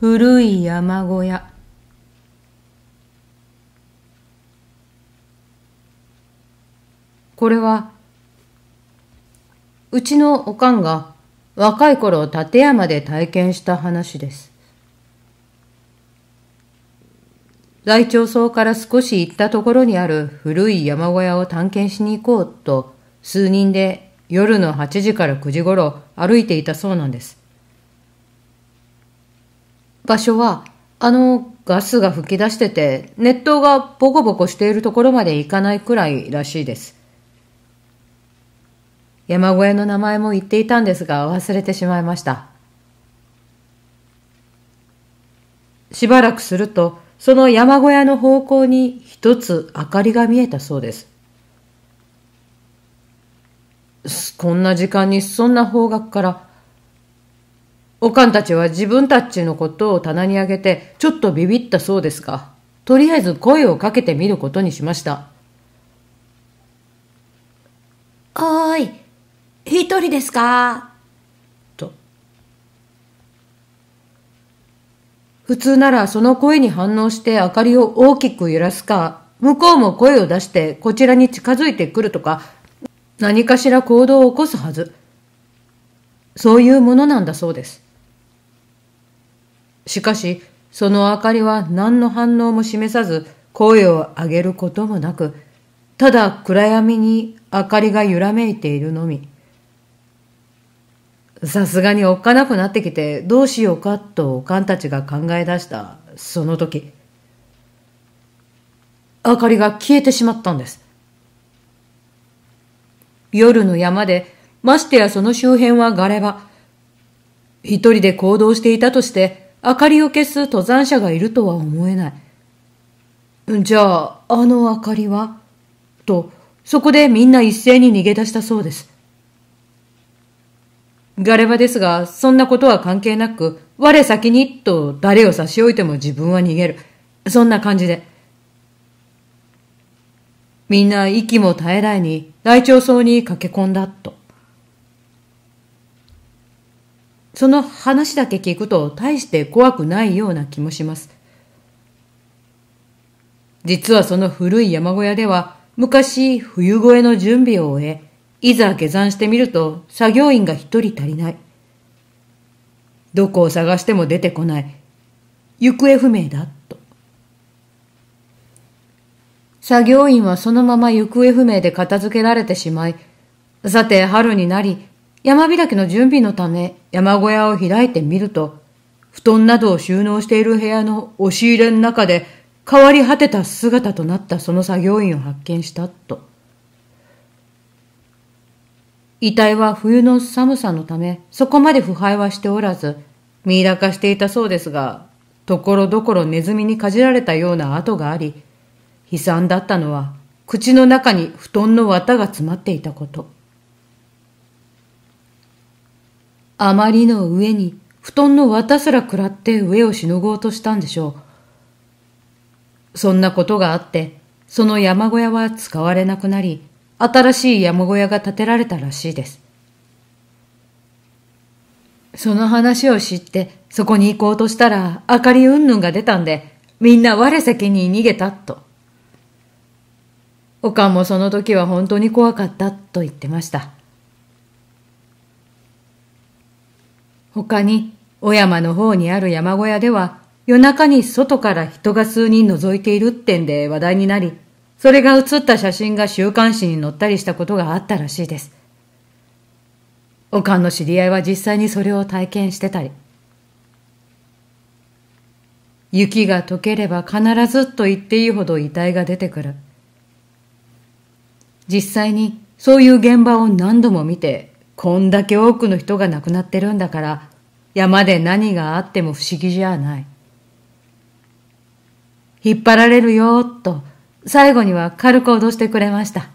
古い山小屋これはうちのおかんが若い頃立山で体験した話です大長荘から少し行ったところにある古い山小屋を探検しに行こうと数人で夜の8時から9時頃歩いていたそうなんです場所は、あのガスが噴き出してて、熱湯がボコボコしているところまで行かないくらいらしいです。山小屋の名前も言っていたんですが、忘れてしまいました。しばらくすると、その山小屋の方向に一つ明かりが見えたそうです。こんな時間にそんな方角からおかんたちは自分たちのことを棚にあげて、ちょっとビビったそうですが、とりあえず声をかけてみることにしました。おーい、一人ですかと。普通ならその声に反応して明かりを大きく揺らすか、向こうも声を出してこちらに近づいてくるとか、何かしら行動を起こすはず。そういうものなんだそうです。しかし、その明かりは何の反応も示さず、声を上げることもなく、ただ暗闇に明かりが揺らめいているのみ。さすがにおっかなくなってきて、どうしようかとおかんたちが考え出した、その時。明かりが消えてしまったんです。夜の山で、ましてやその周辺はガレ場。一人で行動していたとして、明かりを消す登山者がいるとは思えない。じゃあ、あの明かりはと、そこでみんな一斉に逃げ出したそうです。ガレバですが、そんなことは関係なく、我先にと誰を差し置いても自分は逃げる。そんな感じで。みんな息も絶えないに、大腸層に駆け込んだと。その話だけ聞くと大して怖くないような気もします。実はその古い山小屋では昔冬越えの準備を終え、いざ下山してみると作業員が一人足りない。どこを探しても出てこない。行方不明だ、と。作業員はそのまま行方不明で片付けられてしまい、さて春になり、山開きの準備のため山小屋を開いてみると、布団などを収納している部屋の押し入れの中で変わり果てた姿となったその作業員を発見したと。遺体は冬の寒さのためそこまで腐敗はしておらず、ミイラ化していたそうですが、ところどころネズミにかじられたような跡があり、悲惨だったのは口の中に布団の綿が詰まっていたこと。あまりの上に布団の綿すら食らって上をしのごうとしたんでしょう。そんなことがあって、その山小屋は使われなくなり、新しい山小屋が建てられたらしいです。その話を知って、そこに行こうとしたら、明かりうんぬんが出たんで、みんな我先に逃げた、と。おかんもその時は本当に怖かった、と言ってました。他に、小山の方にある山小屋では、夜中に外から人が数人覗いているってんで話題になり、それが写った写真が週刊誌に載ったりしたことがあったらしいです。おかんの知り合いは実際にそれを体験してたり。雪が溶ければ必ずと言っていいほど遺体が出てくる。実際にそういう現場を何度も見て、こんだけ多くの人が亡くなってるんだから、山で何があっても不思議じゃない。引っ張られるよーっと、最後には軽く脅してくれました。